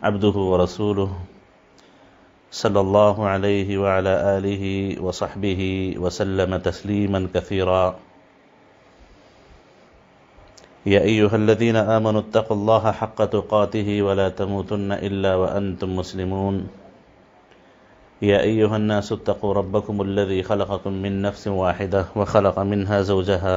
عبده ورسوله صلى الله عليه وعلى آله وصحبه وسلم تسليما كثيرا يا أيها الذين آمنوا اتقوا الله حق تقاته ولا تموتن إلا وأنتم مسلمون يا أيها الناس اتقوا ربكم الذي خلقكم من نفس واحدة وخلق منها زوجها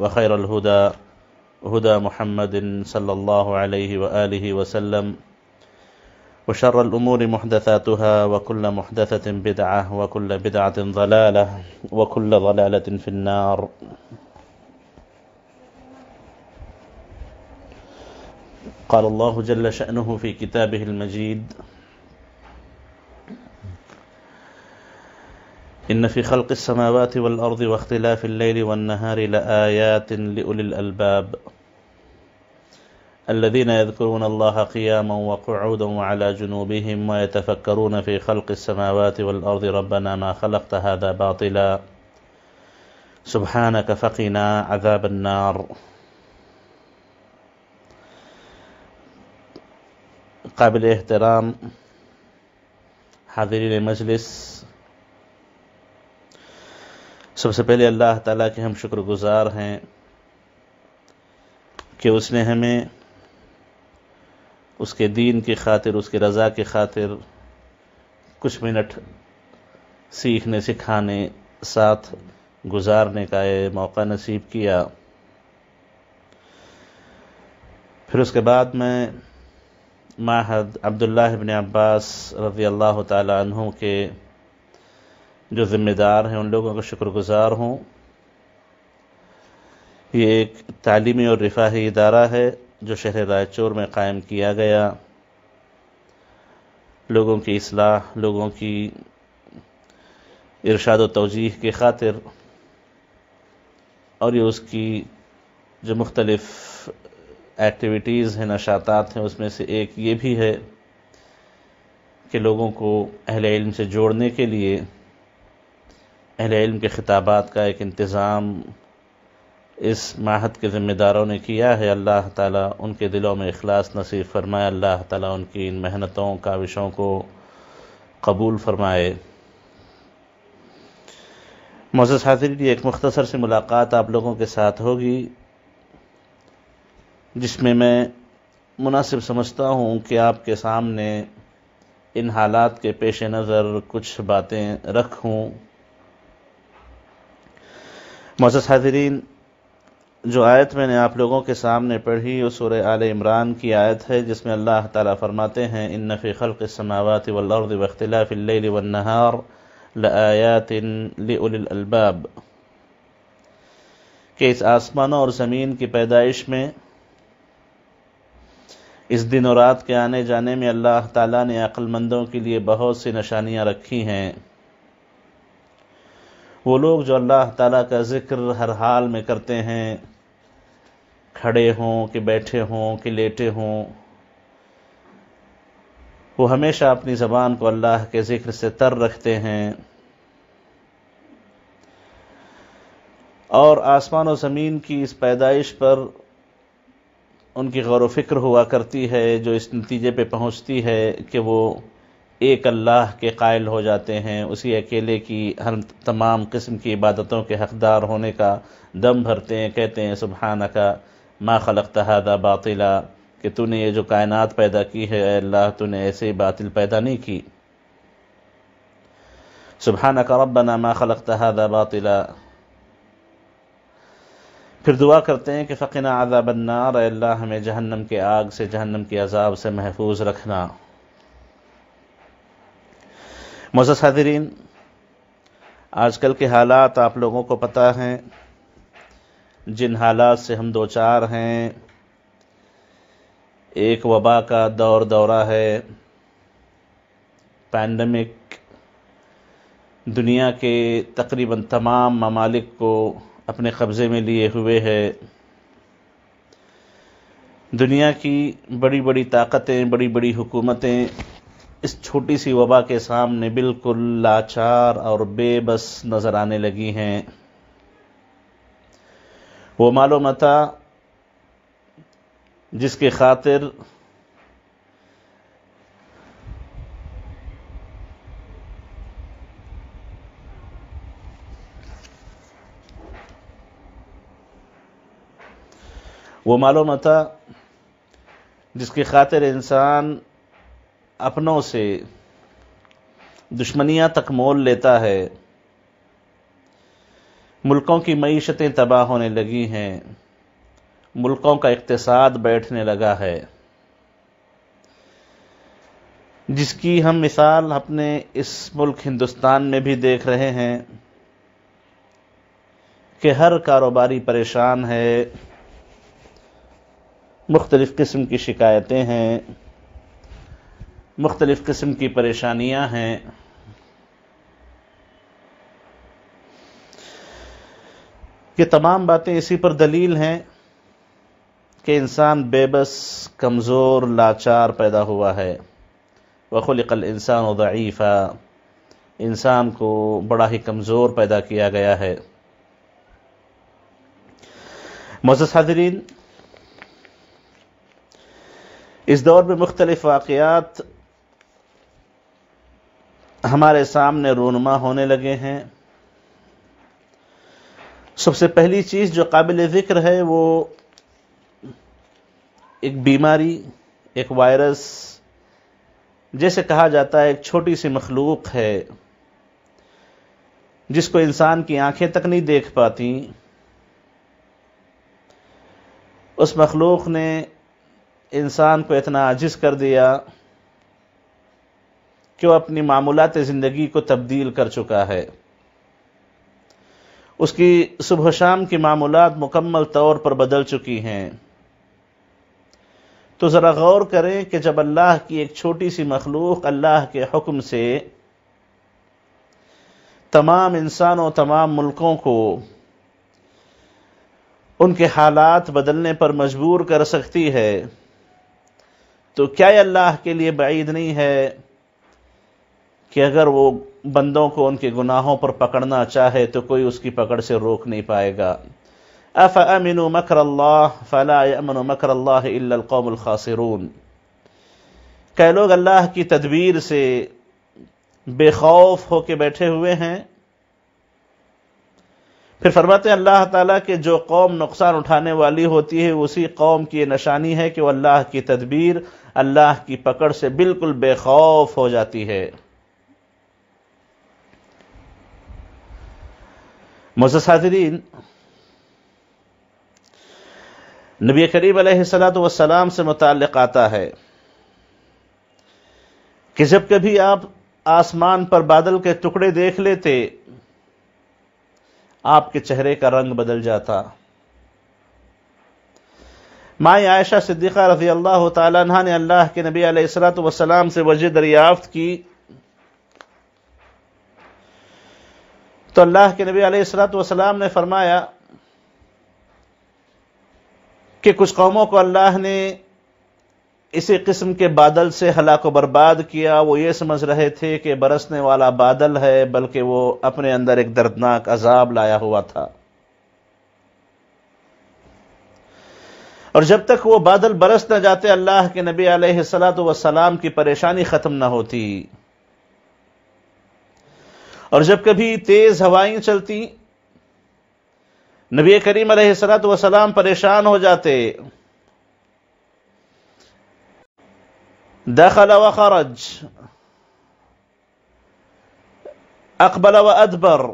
وخير الهدى هدى محمد صلى الله عليه وآله وسلم وشر الأمور محدثاتها وكل محدثة بدعة وكل بدعة ضلالة وكل ضلالة في النار قال الله جل شأنه في كتابه المجيد إن في خلق السماوات والأرض واختلاف الليل والنهار لآيات لأولي الألباب الذين يذكرون الله قياما وقعودا وعلى جنوبهم ويتفكرون في خلق السماوات والأرض ربنا ما خلقت هذا باطلا سبحانك فقنا عذاب النار قابل احترام حاضرين المجلس सबसे पहले अल्लाह ताला के हम शुक्रगुज़ार हैं कि उसने हमें उसके दीन की खातिर उसकी रज़ा की खातिर कुछ मिनट सीखने सिखाने साथ गुजारने का ये मौका नसीब किया फिर उसके बाद मैं माहद अब्दुल्लाह इबन अब्बास रज़ी अल्लाह तहों के जो ज़िम्मेदार हैं उन लोगों का शुक्रगुज़ार हूँ ये एक तालीमी और रिफाही इदारा है जो शहर रायचौर में कायम किया गया लोगों की असलाह लोगों की इरशाद व तोजीह की खातिर और ये उसकी जो मुख्तलफ़ एक्टिविटीज़ हैं नशातात हैं उसमें से एक ये भी है कि लोगों को अहल इल्म से जोड़ने के लिए अहल इल्म के ख़िताबात का एक इंतज़ाम इस माहद के ज़िम्मेदारों ने किया है अल्लाह ताला उनके दिलों में अखलास नसीब फरमाए अल्लाह ताला उनकी इन मेहनतों काविशों को कबूल फरमाए मोज़ हाजिरी एक मुख्तसर सी मुलाकात आप लोगों के साथ होगी जिसमें मैं मुनासिब समझता हूँ कि आपके सामने इन हालात के पेश नज़र कुछ बातें रखूँ मोज़ हाजरीन जो आयत मैंने आप लोगों के सामने पढ़ी वो सूर आल इमरान की आयत है जिसमें अल्लाह ताला फरमाते हैं इन नफ़ी ख़ल के समावत वल्लर्द वख्तिलाफ़िल्ल वन्नहार लआयातिन के इस आसमानों और ज़मीन की पैदाइश में इस दिन और रात के आने जाने में अल्लाह ताला ने अक्लमंदों के लिए बहुत सी निशानियाँ रखी हैं वो लोग जो अल्लाह ताला का ज़िक्र हर हाल में करते हैं खड़े हों कि बैठे हों कि लेटे हों वो हमेशा अपनी ज़बान को अल्लाह के ज़िक्र से तर रखते हैं और आसमान और ज़मीन की इस पैदाइश पर उनकी गौर व फिक्र हुआ करती है जो इस नतीजे पे पहुंचती है कि वो एक अल्लाह के कायल हो जाते हैं उसी अकेले की हर तमाम किस्म की इबादतों के हकदार होने का दम भरते हैं कहते हैं सुबहाना का माँ खलक तहदा बातिला कि तूने ये जो कायनात पैदा की है अल्लाह तूने ऐसे बातिल पैदा नहीं की सुबहाना का रबना माँ खलक तहदा बातिला फिर दुआ करते हैं कि फ़कीना आज़ाबन्नार अल्लाह हमें जहन्नम के आग से जहन्नम के अजाब से महफूज रखना मोज़ आज आजकल के हालात आप लोगों को पता हैं जिन हालात से हम दो चार हैं एक वबा का दौर दौरा है पैंडमिक दुनिया के तकरीबन तमाम ममालिक को अपने कब्ज़े में लिए हुए है दुनिया की बड़ी बड़ी ताकतें बड़ी बड़ी हुकूमतें इस छोटी सी वबा के सामने बिल्कुल लाचार और बेबस नज़र आने लगी हैं वो मालूम था जिसके खातिर वो मालूम था जिसकी खातिर इंसान अपनों से दुश्मनियां तक मोल लेता है मुल्कों की मीशतें तबाह होने लगी हैं मुल्कों का इकतसाद बैठने लगा है जिसकी हम मिसाल अपने इस मुल्क हिंदुस्तान में भी देख रहे हैं कि हर कारोबारी परेशान है मुख्तलिफ़ किस्म की शिकायतें हैं मुख्तलिफ़ किस्म की परेशानियां हैं ये तमाम बातें इसी पर दलील हैं कि इंसान बेबस कमज़ोर लाचार पैदा हुआ है वखलकल इंसान वीफ़ा इंसान को बड़ा ही कमज़ोर पैदा किया गया है मज़ इस दौर में मुख्तलिफ़ वाकियात हमारे सामने रोनमा होने लगे हैं सबसे पहली चीज़ जो काबिल ज़िक्र है वो एक बीमारी एक वायरस जैसे कहा जाता है एक छोटी सी मखलूक है जिसको इंसान की आंखें तक नहीं देख पाती उस मखलूक ने इंसान को इतना आजिज़ कर दिया जो अपनी मामूलत ज़िंदगी को तब्दील कर चुका है उसकी सुबह शाम की मामूलत मुकम्मल तौर पर बदल चुकी हैं तो ज़रा गौर करें कि जब अल्लाह की एक छोटी सी मखलूक अल्लाह के हुक्म से तमाम इंसानों तमाम मुल्कों को उनके हालात बदलने पर मजबूर कर सकती है तो क्या अल्लाह के लिए बाइद नहीं है कि अगर वो बंदों को उनके गुनाहों पर पकड़ना चाहे तो कोई उसकी पकड़ से रोक नहीं पाएगा अफ अमिन मकर फ़लामन मकर अल्लाह इलकौमखासरून कई लोग अल्लाह की तदबीर से बेखौफ होके बैठे हुए हैं फिर फरमाते हैं अल्लाह ताला के जो कौम नुकसान उठाने वाली होती है उसी कौम की ये निशानी है कि वह अल्लाह की तदबीर अल्लाह की पकड़ से बिल्कुल बेखौफ हो जाती है मुसाजरीन नबी करीब सलाम से मुतक़ आता है कि जब कभी आप आसमान पर बादल के टुकड़े देख लेते आपके चेहरे का रंग बदल जाता माए आयशा सिद्दीक़ा रजी अल्लाह तह ने अल्लाह के नबी सलात वसलाम से वजह दरियाफ्त की तो अल्लाह के नबी अलैहिस्सलाम ने फरमाया कि कुछ कौमों को अल्लाह ने इसी किस्म के बादल से हलाक बर्बाद किया वो ये समझ रहे थे कि बरसने वाला बादल है बल्कि वो अपने अंदर एक दर्दनाक अजाब लाया हुआ था और जब तक वो बादल बरस न जाते अल्लाह के नबी सलाम की परेशानी ख़त्म ना होती और जब कभी तेज हवाएं चलती नबी करीम सलात वसलाम परेशान हो जाते दखल व खरज अकबल व अदबर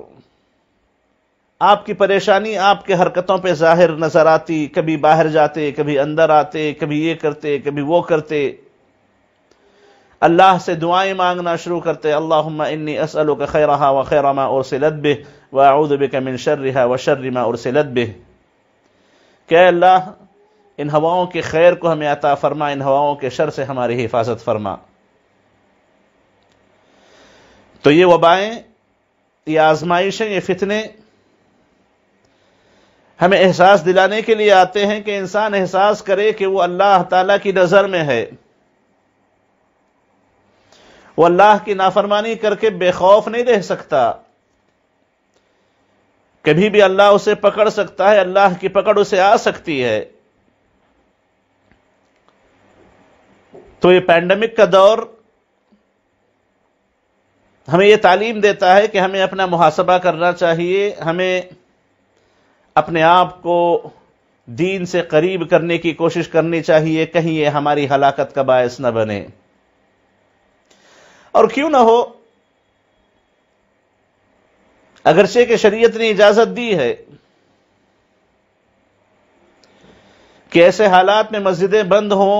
आपकी परेशानी आपके हरकतों पे जाहिर नजर आती कभी बाहर जाते कभी अंदर आते कभी ये करते कभी वो करते अल्लाह से दुआएं मांगना शुरू करते अल्लाह इन्नी असलो का खैरहा व खैर और सिलत बे व कमिन शर्रहा व शर्रमा और सिलत बे क्या अल्लाह इन हवाओं के खैर को हमें अता फरमा इन हवाओं के शर से हमारी हिफाजत फरमा तो ये वबाएँ ये आजमाइशें ये फितने हमें एहसास दिलाने के लिए आते हैं कि इंसान एहसास करे कि वो अल्लाह ताला की नज़र में है वो अल्लाह की नाफरमानी करके बेखौफ नहीं रह सकता कभी भी अल्लाह उसे पकड़ सकता है अल्लाह की पकड़ उसे आ सकती है तो ये पैंडमिक का दौर हमें यह तालीम देता है कि हमें अपना मुहासबा करना चाहिए हमें अपने आप को दीन से करीब करने की कोशिश करनी चाहिए कहीं ये हमारी हलाकत का बायस न बने और क्यों ना हो अगरचे के शरीयत ने इजाजत दी है कि ऐसे हालात में मस्जिदें बंद हों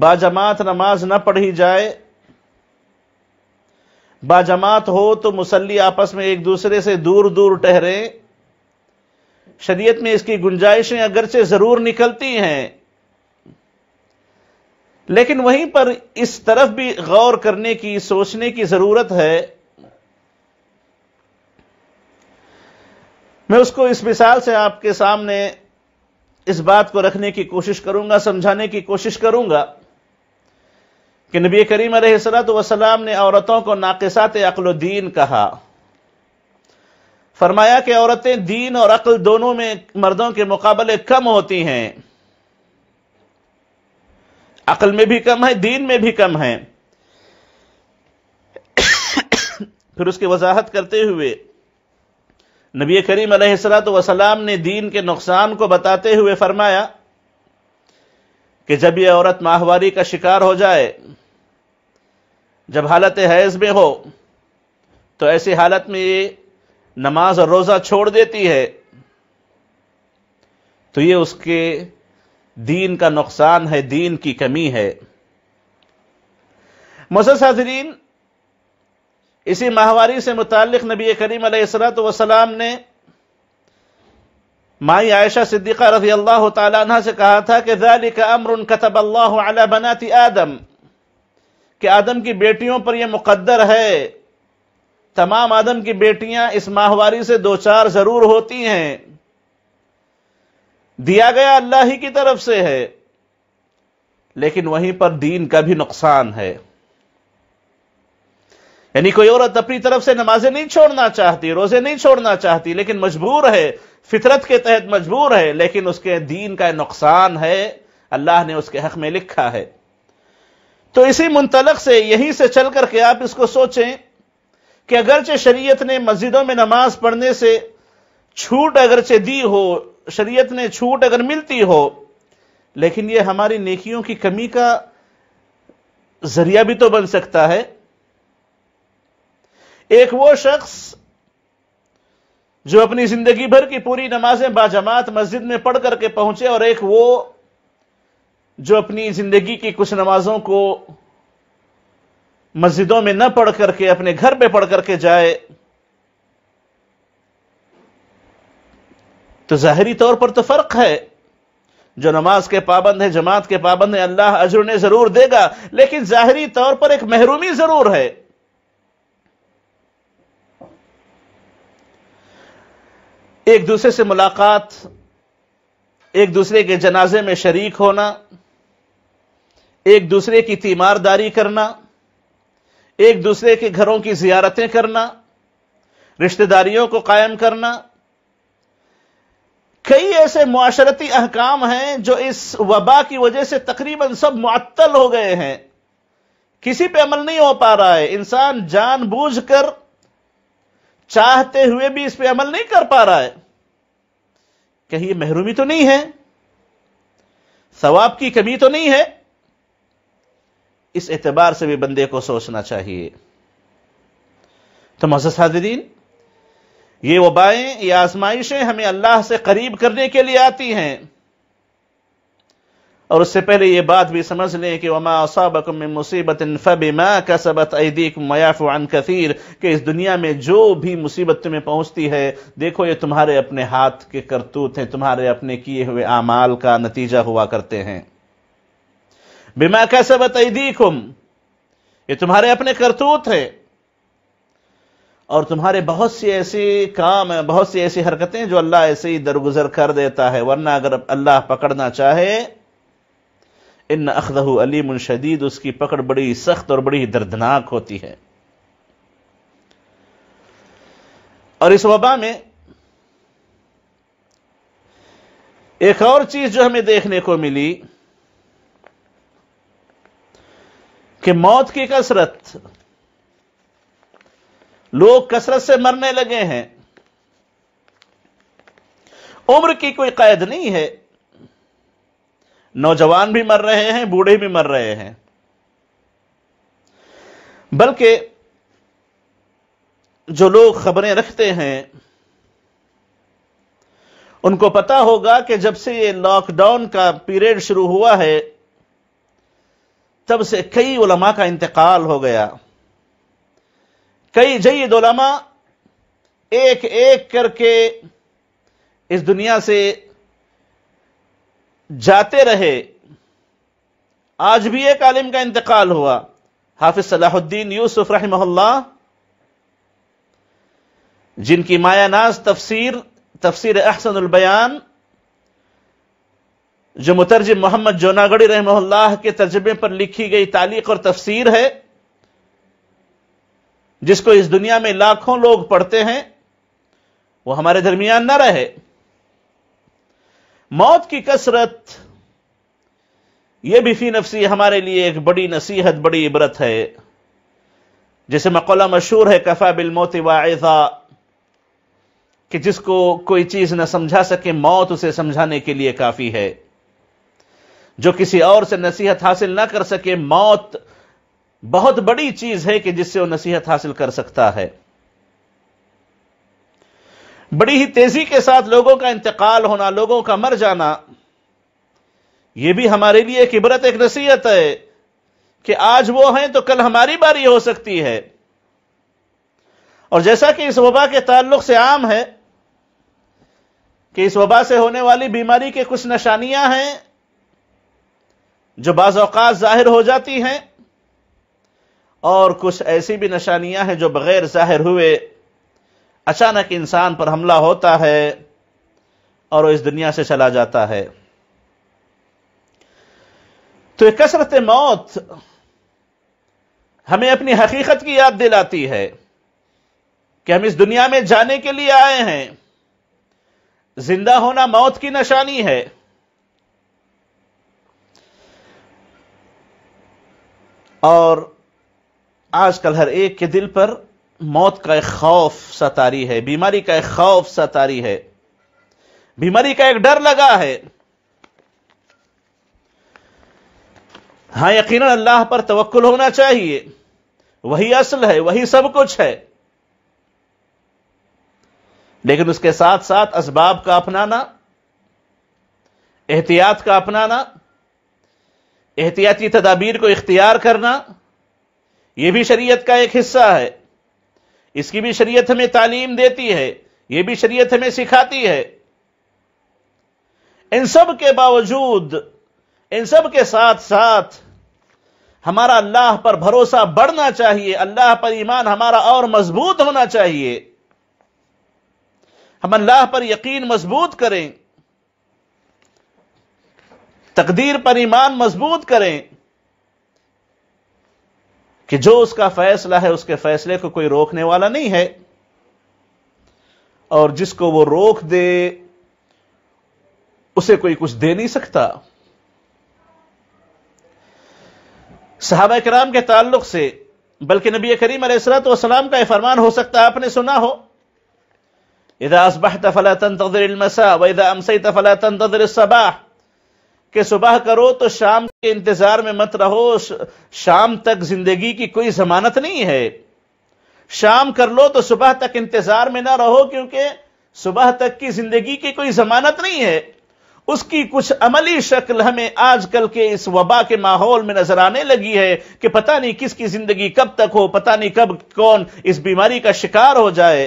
बाजमात नमाज न पढ़ी जाए बाजमात हो तो मुसल्ली आपस में एक दूसरे से दूर दूर ठहरे शरीयत में इसकी गुंजाइशें अगरचे ज़रूर निकलती हैं लेकिन वहीं पर इस तरफ भी गौर करने की सोचने की जरूरत है मैं उसको इस मिसाल से आपके सामने इस बात को रखने की कोशिश करूंगा समझाने की कोशिश करूंगा कि नबी करीम सलात वसलाम ने औरतों को नाकसात अकलोद्दीन कहा फरमाया कि औरतें दीन और अकल दोनों में मर्दों के मुकाबले कम होती हैं अकल में भी कम है दीन में भी कम है फिर उसकी वजाहत करते हुए नबी करीम अलैहिस्सलात ने दीन के नुकसान को बताते हुए फरमाया कि जब यह औरत माहवारी का शिकार हो जाए जब हालत हैज में हो तो ऐसी हालत में ये नमाज और रोज़ा छोड़ देती है तो ये उसके दीन का नुकसान है दीन की कमी है मसद हाजरीन इसी माहवारी से मुतक नबी करीम वसलाम ने माई आयशा सिद्दीक़ा रजी अल्लाह तह से कहा था कि ज़ालिक अमर कतब अल्लाह बनाती आदम कि आदम की बेटियों पर यह मुकद्दर है तमाम आदम की बेटियां इस माहवारी से दो चार ज़रूर होती हैं दिया गया अल्लाह ही की तरफ से है लेकिन वहीं पर दीन का भी नुकसान है यानी कोई औरत अपनी तरफ से नमाजें नहीं छोड़ना चाहती रोजे नहीं छोड़ना चाहती लेकिन मजबूर है फितरत के तहत मजबूर है लेकिन उसके दीन का नुकसान है अल्लाह ने उसके हक में लिखा है तो इसी मुंतलक से यहीं से चल करके आप इसको सोचें कि अगरचे शरीयत ने मस्जिदों में नमाज पढ़ने से छूट अगरचे दी हो शरीयत ने छूट अगर मिलती हो लेकिन ये हमारी नेकियों की कमी का जरिया भी तो बन सकता है एक वो शख्स जो अपनी जिंदगी भर की पूरी नमाजें बाजमात मस्जिद में पढ़ करके पहुंचे और एक वो जो अपनी जिंदगी की कुछ नमाजों को मस्जिदों में न पढ़ करके अपने घर में पढ़ करके जाए तो ज़ाहरी तौर पर तो फ़र्क है जो नमाज के पाबंद है जमात के पाबंद है अल्लाह अजर ने ज़रूर देगा लेकिन ज़ाहरी तौर पर एक महरूमी ज़रूर है एक दूसरे से मुलाकात एक दूसरे के जनाजे में शरीक होना एक दूसरे की तीमारदारी करना एक दूसरे के घरों की जियारतें करना रिश्तेदारियों को कायम करना कई ऐसे माशरती अहकाम हैं जो इस वबा की वजह से तकरीबन सब मअतल हो गए हैं किसी पे अमल नहीं हो पा रहा है इंसान जानबूझकर चाहते हुए भी इस पे अमल नहीं कर पा रहा है कहीं महरूमी तो नहीं है सवाब की कमी तो नहीं है इस एतबार से भी बंदे को सोचना चाहिए तो मजस हाजरीन ये वबाएं ये आजमाइशें हमें अल्लाह से करीब करने के लिए आती हैं और उससे पहले ये बात भी समझ लें कि वमा असाबक में मुसीबत फ़बिमा का सबत ऐदीक मयाफ़ान कसीर कि इस दुनिया में जो भी मुसीबत तुम्हें पहुंचती है देखो ये तुम्हारे अपने हाथ के करतूत हैं तुम्हारे अपने किए हुए आमाल का नतीजा हुआ करते हैं बिमा का सबत ऐदीकुम ये तुम्हारे अपने करतूत है और तुम्हारे बहुत से ऐसे काम है बहुत सी ऐसी हरकतें जो अल्लाह ऐसे ही दरगुजर कर देता है वरना अगर अल्लाह पकड़ना चाहे इन अखदहू अली मुनशदीद उसकी पकड़ बड़ी सख्त और बड़ी दर्दनाक होती है और इस वबा में एक और चीज जो हमें देखने को मिली कि मौत की कसरत लोग कसरत से मरने लगे हैं उम्र की कोई कैद नहीं है नौजवान भी मर रहे हैं बूढ़े भी मर रहे हैं बल्कि जो लोग खबरें रखते हैं उनको पता होगा कि जब से ये लॉकडाउन का पीरियड शुरू हुआ है तब से कई उलमा का इंतकाल हो गया कई जईदमा एक एक करके इस दुनिया से जाते रहे आज भी एक आलिम का इंतकाल हुआ हाफिज सलाहुद्दीन यूसुफ रहमल्ला जिनकी माया तफसीर तफसीर अहसन बयान जो मुतरजम मोहम्मद जोनागढ़ी रहमल्ला के तर्जमे पर लिखी गई तालीख और तफसीर है जिसको इस दुनिया में लाखों लोग पढ़ते हैं वो हमारे दरमियान ना रहे मौत की कसरत यह भी फी नफसी हमारे लिए एक बड़ी नसीहत बड़ी इबरत है जैसे मकौला मशहूर है कफा बिल मौत वायजा कि जिसको कोई चीज ना समझा सके मौत उसे समझाने के लिए काफी है जो किसी और से नसीहत हासिल ना कर सके मौत बहुत बड़ी चीज है कि जिससे वो नसीहत हासिल कर सकता है बड़ी ही तेजी के साथ लोगों का इंतकाल होना लोगों का मर जाना यह भी हमारे लिए एक इबरत एक नसीहत है कि आज वो हैं तो कल हमारी बारी हो सकती है और जैसा कि इस वबा के ताल्लुक से आम है कि इस वबा से होने वाली बीमारी के कुछ निशानियां हैं जो बाज़ात जाहिर हो जाती हैं और कुछ ऐसी भी निशानियां हैं जो बगैर जाहिर हुए अचानक इंसान पर हमला होता है और इस दुनिया से चला जाता है तो कसरत मौत हमें अपनी हकीकत की याद दिलाती है कि हम इस दुनिया में जाने के लिए आए हैं जिंदा होना मौत की निशानी है और आजकल हर एक के दिल पर मौत का एक खौफ सतारी है बीमारी का एक खौफ सतारी है बीमारी का एक डर लगा है हां यकीनन अल्लाह पर तवक्ल होना चाहिए वही असल है वही सब कुछ है लेकिन उसके साथ साथ असबाब का अपनाना एहतियात का अपनाना एहतियाती तदाबीर को इख्तियार करना यह भी शरीयत का एक हिस्सा है इसकी भी शरीयत हमें तालीम देती है यह भी शरीयत हमें सिखाती है इन सब के बावजूद इन सब के साथ साथ हमारा अल्लाह पर भरोसा बढ़ना चाहिए अल्लाह पर ईमान हमारा और मजबूत होना चाहिए हम अल्लाह पर यकीन मजबूत करें तकदीर पर ईमान मजबूत करें कि जो उसका फैसला है उसके फैसले को कोई रोकने वाला नहीं है और जिसको वो रोक दे उसे कोई कुछ दे नहीं सकता साहब कराम के ताल्लुक से बल्कि नबी करीम वाम का फरमान हो सकता है आपने सुना हो इधा असबह तफला तन तदर मसा तफला तन तदर सबाह कि सुबह करो तो शाम के इंतजार में मत रहो शाम तक जिंदगी की कोई जमानत नहीं है शाम कर लो तो सुबह तक इंतजार में ना रहो क्योंकि सुबह तक की जिंदगी की कोई जमानत नहीं है उसकी कुछ अमली शक्ल हमें आजकल के इस वबा के माहौल में नजर आने लगी है कि पता नहीं किसकी जिंदगी कब तक हो पता नहीं कब कौन इस बीमारी का शिकार हो जाए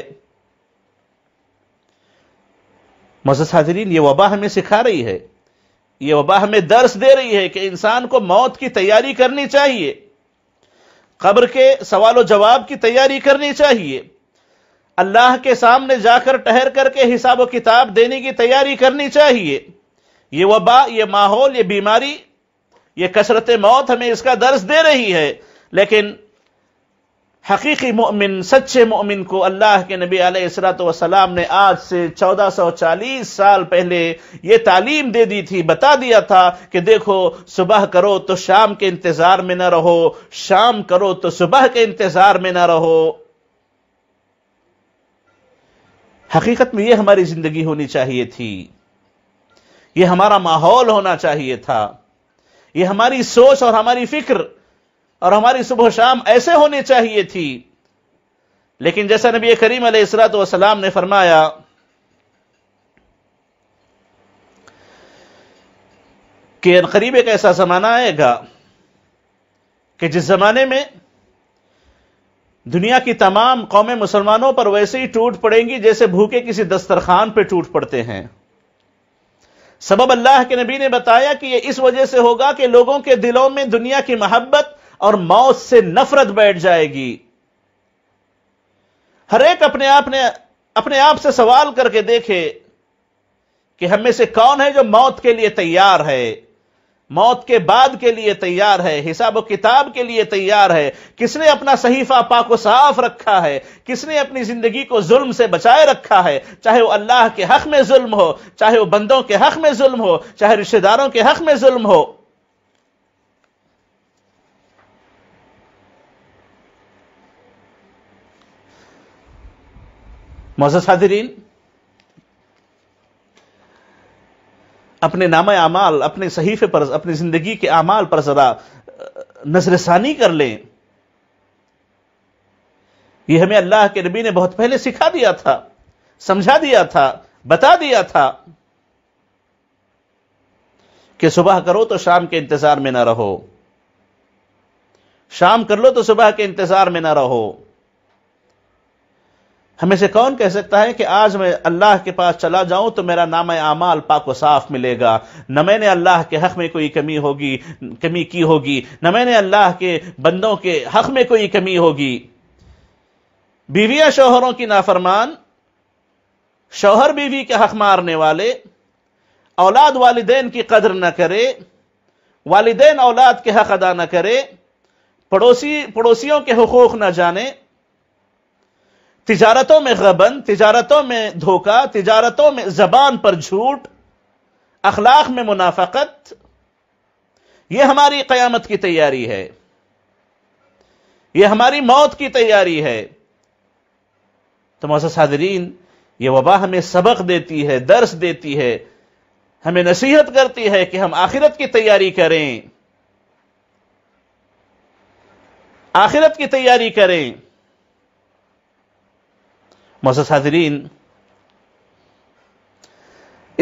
मजस ये वबा हमें सिखा रही है यह वबा हमें दर्श दे रही है कि इंसान को मौत की तैयारी करनी चाहिए कब्र के सवाल जवाब की तैयारी करनी चाहिए अल्लाह के सामने जाकर ठहर करके हिसाब किताब देने की तैयारी करनी चाहिए यह वबा ये माहौल यह बीमारी यह कसरत मौत हमें इसका दर्श दे रही है लेकिन हकीकी मोमिन सच्चे मोमिन को अल्लाह के नबी आसरातम ने आज से 1440 साल पहले ये तालीम दे दी थी बता दिया था कि देखो सुबह करो तो शाम के इंतज़ार में ना रहो शाम करो तो सुबह के इंतज़ार में ना रहो हकीकत में यह हमारी ज़िंदगी होनी चाहिए थी यह हमारा माहौल होना चाहिए था यह हमारी सोच और हमारी फिक्र और हमारी सुबह शाम ऐसे होनी चाहिए थी लेकिन जैसा नबी करीम सलाम ने फरमाया कि करीब एक ऐसा जमाना आएगा कि जिस जमाने में दुनिया की तमाम कौमें मुसलमानों पर वैसे ही टूट पड़ेंगी जैसे भूखे किसी दस्तरखान पर टूट पड़ते हैं सबब अल्लाह के नबी ने बताया कि यह इस वजह से होगा कि लोगों के दिलों में दुनिया की मोहब्बत और मौत से नफरत बैठ जाएगी हर एक अपने आप ने अपने आप से सवाल करके देखे कि हम में से कौन है जो मौत के लिए तैयार है मौत के बाद के लिए तैयार है हिसाब किताब के लिए तैयार है किसने अपना सहीफा पाको साफ रखा है किसने अपनी जिंदगी को जुल्म से बचाए रखा है चाहे वो अल्लाह के हक में जुल्म हो चाहे वो बंदों के हक में जुल्म हो चाहे रिश्तेदारों के हक में जुल्म हो मोजस हाजरीन अपने नाम अमाल अपने सहीफे पर अपनी जिंदगी के अमाल पर जरा नजरसानी कर लें यह हमें अल्लाह के नबी ने बहुत पहले सिखा दिया था समझा दिया था बता दिया था कि सुबह करो तो शाम के इंतजार में ना रहो शाम कर लो तो सुबह के इंतजार में ना रहो हमें से कौन कह सकता है कि आज मैं अल्लाह के पास चला जाऊं तो मेरा नाम आमाल पाक साफ मिलेगा न मैंने अल्लाह के हक में कोई कमी होगी कमी की होगी न मैंने अल्लाह के बंदों के हक में कोई कमी होगी बीविया शोहरों की नाफरमान शोहर बीवी के हक मारने वाले औलाद वालदेन की कदर न करे वालदेन औलाद के हक अदा न करे पड़ोसी पड़ोसियों के हकूक न जाने तिजारतों में गबन तिजारतों में धोखा तिजारतों में जबान पर झूठ अखलाक में मुनाफकत यह हमारी कयामत की तैयारी है यह हमारी मौत की तैयारी है तो मोसादरीन यह वबा हमें सबक देती है दर्स देती है हमें नसीहत करती है कि हम आखिरत की तैयारी करें आखिरत की तैयारी करें मोसस हाजरीन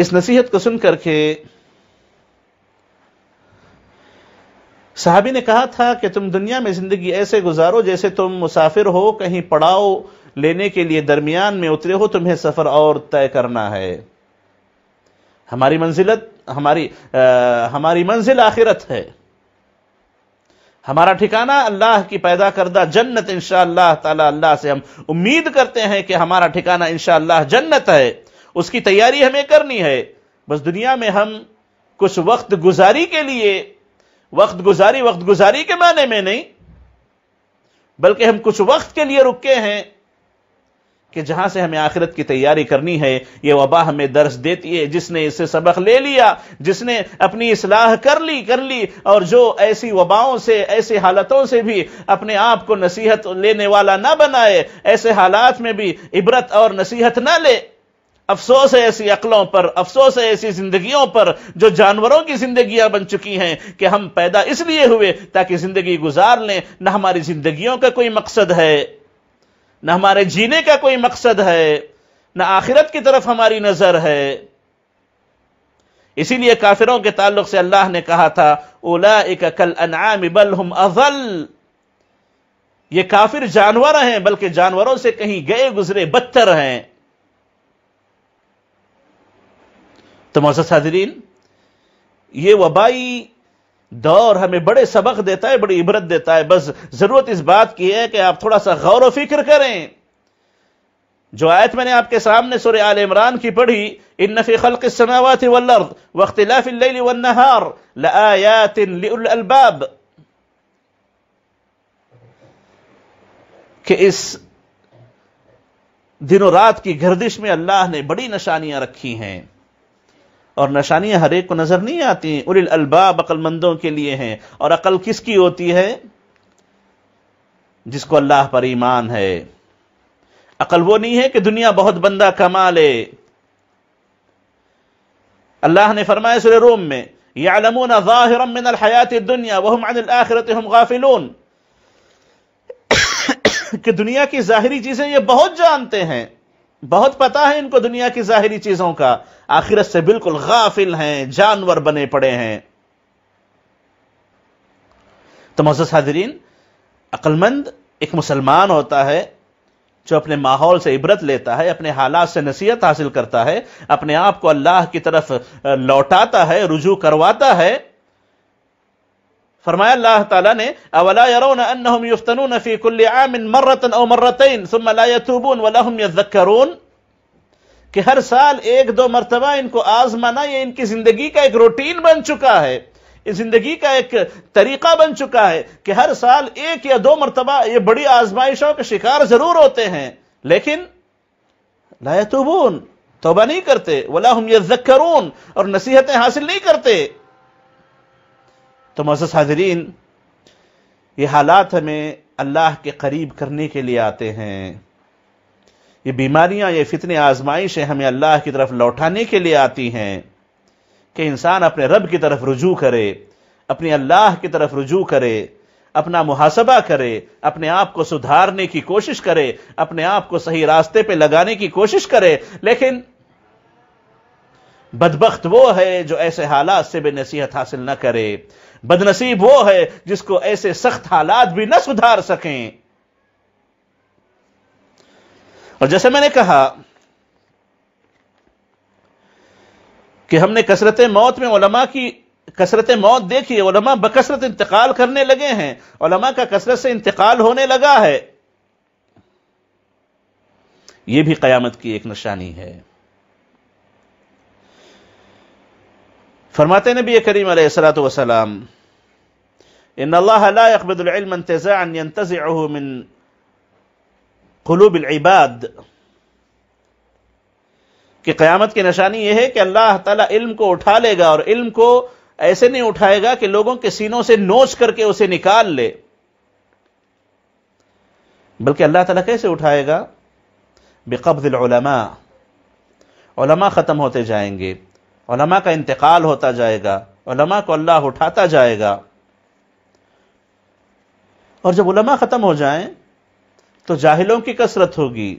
इस नसीहत को सुन करके साहबी ने कहा था कि तुम दुनिया में जिंदगी ऐसे गुजारो जैसे तुम मुसाफिर हो कहीं पड़ाव लेने के लिए दरमियान में उतरे हो तुम्हें सफर और तय करना है हमारी मंजिलत हमारी आ, हमारी मंजिल आखिरत है हमारा ठिकाना अल्लाह की पैदा करदा जन्नत इंशाला ताला अल्लाह से हम उम्मीद करते हैं कि हमारा ठिकाना इंशा जन्नत है उसकी तैयारी हमें करनी है बस दुनिया में हम कुछ वक्त गुजारी के लिए वक्त गुजारी वक्त गुजारी के माने में नहीं बल्कि हम कुछ वक्त के लिए रुके हैं कि जहां से हमें आखिरत की तैयारी करनी है यह वबा हमें दर्श देती है जिसने इससे सबक ले लिया जिसने अपनी इसलाह कर ली कर ली और जो ऐसी वबाओं से ऐसी हालतों से भी अपने आप को नसीहत लेने वाला ना बनाए ऐसे हालात में भी इबरत और नसीहत ना ले अफसोस है ऐसी अकलों पर अफसोस है ऐसी जिंदगियों पर जो जानवरों की जिंदगियां बन चुकी हैं कि हम पैदा इसलिए हुए ताकि जिंदगी गुजार लें ना हमारी जिंदगियों का कोई मकसद है ना हमारे जीने का कोई मकसद है ना आखिरत की तरफ हमारी नजर है इसीलिए काफिरों के ताल्लुक से अल्लाह ने कहा था ओला एक अकल अनाम हम अजल ये काफिर जानवर हैं बल्कि जानवरों से कहीं गए गुजरे बदतर हैं तो मोजदरीन ये वबाई दौर हमें बड़े सबक देता है बड़ी इबरत देता है बस जरूरत इस बात की है कि आप थोड़ा सा गौर फिक्र करें जो आयत मैंने आपके सामने सुर आल इमरान की पढ़ी इन नफी खल्क वल्लर वर्द वख्तिलाफिल्लहार लयातिनबाब के इस दिनों रात की गर्दिश में अल्लाह ने बड़ी निशानियां रखी हैं और निशानियां हर एक को नजर नहीं आती उलिल अलबाब अकलमंदों के लिए हैं और अकल किसकी होती है जिसको अल्लाह पर ईमान है अकल वो नहीं है कि दुनिया बहुत बंदा कमा ले अल्लाह ने फरमाया सुर रोम में यालमून ज़ाहिरमिन हयात दुनिया वहम आखिरत गाफिलून कि दुनिया की जाहिरी चीज़ें ये बहुत जानते हैं बहुत पता है इनको दुनिया की जाहिरी चीजों का आखिरत से बिल्कुल गाफिल हैं जानवर बने पड़े हैं तो मोजस हाजरीन अक्लमंद एक मुसलमान होता है जो अपने माहौल से इबरत लेता है अपने हालात से नसीहत हासिल करता है अपने आप को अल्लाह की तरफ लौटाता है रुजू करवाता है फरमाया अल्लाह ताला ने अवला यरौन अन्नहुम युफ्तनून फी कुल्लि आमिन मर्रतन औ मर्रतैन सुम्मा ला यतूबून व लहुम यذكرون कि हर साल एक दो मरतबा इनको आजमाना ये इनकी जिंदगी का एक रूटीन बन चुका है जिंदगी का एक तरीका बन चुका है कि हर साल एक या दो मरतबा ये बड़ी आजमाइशों के शिकार जरूर होते हैं लेकिन लायतूबून तोबा नहीं करते वला हम ये और नसीहतें हासिल नहीं करते तो मज़ हाजरीन ये हालात हमें अल्लाह के करीब करने के लिए आते हैं ये बीमारियां ये फितने आजमाइशें हमें अल्लाह की तरफ लौटाने के लिए आती हैं कि इंसान अपने रब की तरफ रुजू करे अपने अल्लाह की तरफ रुजू करे अपना मुहासबा करे अपने आप को सुधारने की कोशिश करे अपने आप को सही रास्ते पे लगाने की कोशिश करे लेकिन बदबख्त वो है जो ऐसे हालात से भी नसीहत हासिल न करे बदनसीब वो है जिसको ऐसे सख्त हालात भी ना सुधार सकें और जैसे मैंने कहा कि हमने कसरत मौत में ओलमा की कसरत मौत देखी ओलमा बकसरत इंतकाल करने लगे हैं उलमा का कसरत से इंतकाल होने लगा है यह भी कयामत की एक निशानी है फरमाते नबी करीम सलात वसलाम इन अल्लाहबदिन क़लूबिलबाद कि क़यामत की निशानी यह है कि अल्लाह ताला इल्म को उठा लेगा और इल्म को ऐसे नहीं उठाएगा कि लोगों के सीनों से नोच करके उसे निकाल ले बल्कि अल्लाह ताला कैसे उठाएगा बेकब्दमा ख़त्म होते जाएंगे उलमा का इंतकाल होता जाएगा उलमा को अल्लाह उठाता जाएगा और जब उलमा ख़त्म हो जाए तो जाहिलों की कसरत होगी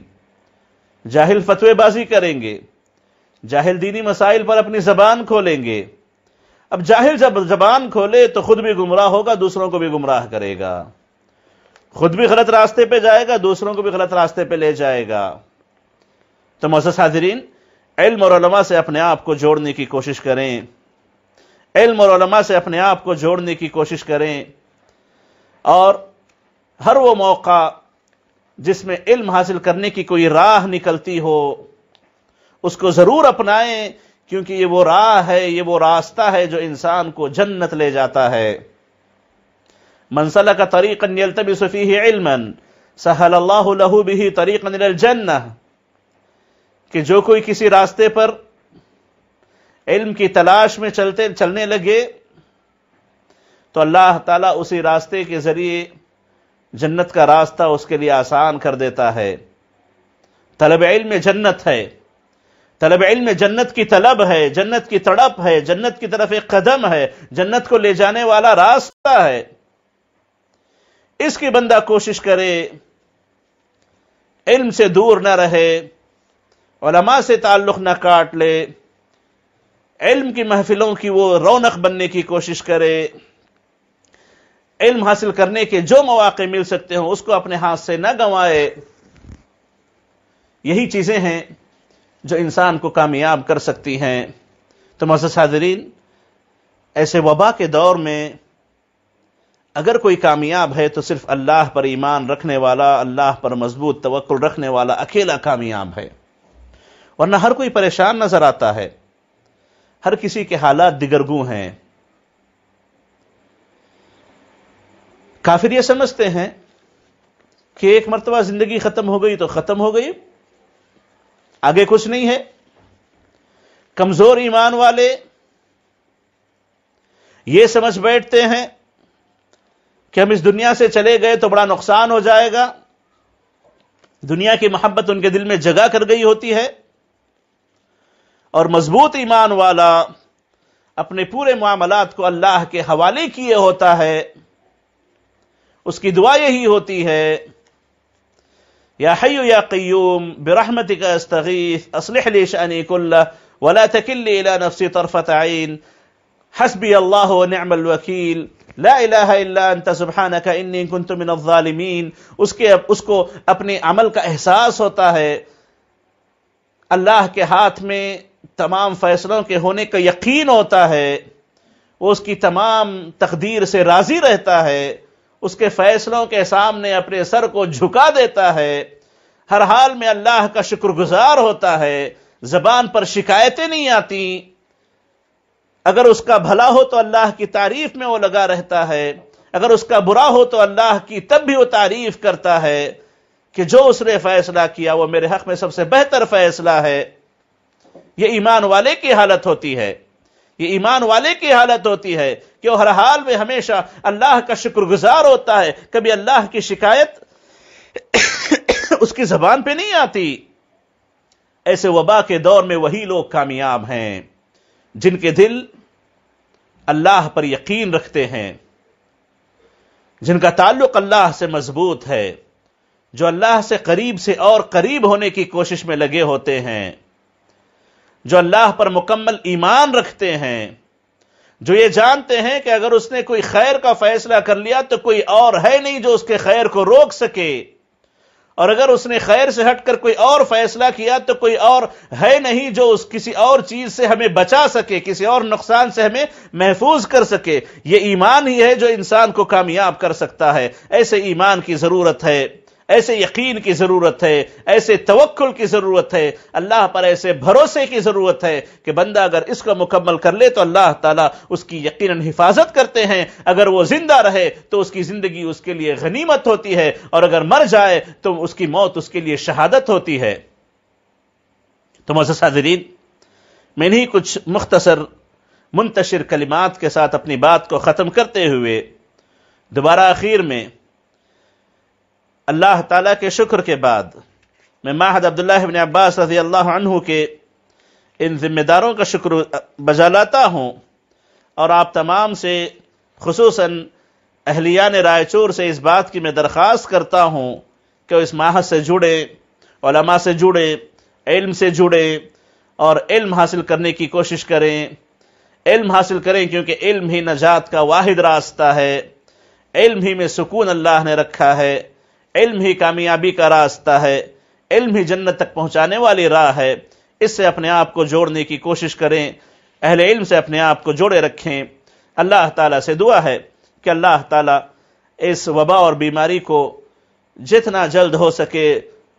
जाहिल फतवेबाजी करेंगे जाहिल दीनी मसाइल पर अपनी जबान खोलेंगे अब जाहिल जब जबान खोले तो खुद भी गुमराह होगा दूसरों को भी गुमराह करेगा खुद भी गलत रास्ते पर जाएगा दूसरों को भी गलत रास्ते पर ले जाएगा तो मोहसिस हाजरीन इल्म और से अपने आप को जोड़ने की कोशिश करें इल्म और से अपने आप को जोड़ने की कोशिश करें और हर वो मौका जिसमें इल्म हासिल करने की कोई राह निकलती हो उसको ज़रूर अपनाएं क्योंकि ये वो राह है ये वो रास्ता है जो इंसान को जन्नत ले जाता है मनसला का तरीक़न यलतबी सफ़ी इल्मन सहल लहू बिही तरीक़न जन्नत कि जो कोई किसी रास्ते पर इल्म की तलाश में चलते चलने लगे तो अल्लाह ताला उसी रास्ते के ज़रिए जन्नत का रास्ता उसके लिए आसान कर देता है तलब इल्म जन्नत है तलब इल्म जन्नत की तलब है जन्नत की तड़प है जन्नत की तरफ एक कदम है जन्नत को ले जाने वाला रास्ता है इसकी बंदा कोशिश करे इल्म से दूर ना रहे उलमा से ताल्लुक़ ना काट ले इल्म की महफिलों की वो रौनक बनने की कोशिश करे इल्म हासिल करने के जो मौाक़े मिल सकते हों उसको अपने हाथ से ना गंवाए यही चीज़ें हैं जो इंसान को कामयाब कर सकती हैं तो मजस हाजरीन ऐसे वबा के दौर में अगर कोई कामयाब है तो सिर्फ अल्लाह पर ईमान रखने वाला अल्लाह पर मजबूत तवक्ल रखने वाला अकेला कामयाब है वरना हर कोई परेशान नजर आता है हर किसी के हालात दिगरगू हैं काफिर ये समझते हैं कि एक मरतबा जिंदगी खत्म हो गई तो खत्म हो गई आगे कुछ नहीं है कमजोर ईमान वाले ये समझ बैठते हैं कि हम इस दुनिया से चले गए तो बड़ा नुकसान हो जाएगा दुनिया की मोहब्बत उनके दिल में जगह कर गई होती है और मजबूत ईमान वाला अपने पूरे मामलात को अल्लाह के हवाले किए होता है उसकी दुआ यही होती है या हयु या क्यूम बरहमत का अस्तगीस असलहली शानिकुल्ला वला तकिल्ली इला नफसी तरफत आइन हसबी अल्लाह नमल वकील ला इला सुबहाना का इन कुन तुमिन ालिमीन उसके उसको अपने अमल का एहसास होता है अल्लाह के हाथ में तमाम फैसलों के होने का यकीन होता है वो उसकी तमाम तकदीर से राजी रहता है उसके फैसलों के सामने अपने सर को झुका देता है हर हाल में अल्लाह का शुक्रगुजार होता है जबान पर शिकायतें नहीं आती अगर उसका भला हो तो अल्लाह की तारीफ में वो लगा रहता है अगर उसका बुरा हो तो अल्लाह की तब भी वो तारीफ करता है कि जो उसने फैसला किया वो मेरे हक में सबसे बेहतर फैसला है ये ईमान वाले की हालत होती है ये ईमान वाले की हालत होती है कि वो हर हाल में हमेशा अल्लाह का शुक्रगुजार होता है कभी अल्लाह की शिकायत उसकी जबान पे नहीं आती ऐसे वबा के दौर में वही लोग कामयाब हैं जिनके दिल अल्लाह पर यकीन रखते हैं जिनका ताल्लुक अल्लाह से मजबूत है जो अल्लाह से करीब से और करीब होने की कोशिश में लगे होते हैं जो अल्लाह पर मुकम्मल ईमान रखते हैं जो ये जानते हैं कि अगर उसने कोई खैर का फैसला कर लिया तो कोई और है नहीं जो उसके खैर को रोक सके और अगर उसने खैर से हटकर कोई और फैसला किया तो कोई और है नहीं जो उस किसी और चीज से हमें बचा सके किसी और नुकसान से हमें महफूज कर सके ये ईमान ही है जो इंसान को कामयाब कर सकता है ऐसे ईमान की जरूरत है ऐसे यकीन की जरूरत है ऐसे तवक्ल की जरूरत है अल्लाह पर ऐसे भरोसे की जरूरत है कि बंदा अगर इसको मुकम्मल कर ले तो अल्लाह ताला उसकी यकीन हिफाजत करते हैं अगर वो जिंदा रहे तो उसकी जिंदगी उसके लिए गनीमत होती है और अगर मर जाए तो उसकी मौत उसके लिए शहादत होती है तो मोजसादरीन मैं ही कुछ मुख्तसर मुंतशिर कलिमात के साथ अपनी बात को ख़त्म करते हुए दोबारा आखिर में अल्लाह ताला के शुक्र के बाद मैं माहद अब्दुल्ला अब्बास रजी अल्लाह के इन जिम्मेदारों का शुक्र बजा लाता हूँ और आप तमाम से खसूस अहलियान रायचूर से इस बात की मैं दरख्वास्त करता हूँ कि इस माह से जुड़े ओलमा से जुड़े इल्म से जुड़े और इल्म हासिल करने की कोशिश करें इल्म हासिल करें क्योंकि इल्म ही नजात का वाहिद रास्ता है इल्म ही में सुकून अल्लाह ने रखा है इल्म ही कामयाबी का रास्ता है इल्म ही जन्नत तक पहुंचाने वाली राह है इससे अपने आप को जोड़ने की कोशिश करें अहल इल्म से अपने आप को जोड़े रखें अल्लाह ताला से दुआ है कि अल्लाह ताला इस वबा और बीमारी को जितना जल्द हो सके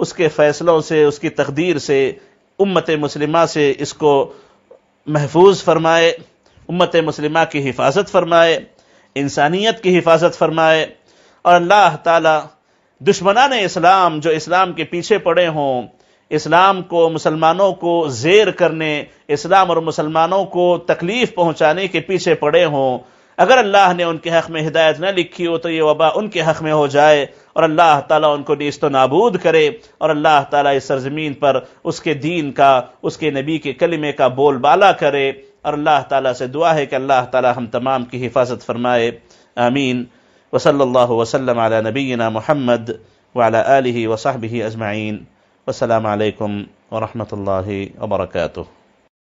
उसके फैसलों से उसकी तकदीर से उम्मत मुसलिमा से इसको महफूज फरमाए उम्मत मुसलिमा की हिफाजत फरमाए इंसानियत की हिफाजत फरमाए और अल्लाह ताला दुश्मनान इस्लाम जो इस्लाम के पीछे पड़े हों इस्लाम को मुसलमानों को जेर करने इस्लाम और मुसलमानों को तकलीफ पहुंचाने के पीछे पड़े हों अगर अल्लाह ने उनके हक में हिदायत न लिखी हो तो ये वबा उनके हक में हो जाए और अल्लाह ताला उनको नीस्त नाबूद करे और अल्लाह ताला इस सरजमीन पर उसके दीन का उसके नबी के कलमे का बोलबाला करे और अल्लाह ताला से दुआ है कि अल्लाह ताला हम तमाम की हिफाजत फरमाए आमीन وصلى الله وسلم على نبينا محمد وعلى آله وصحبه أجمعين والسلام عليكم ورحمة الله وبركاته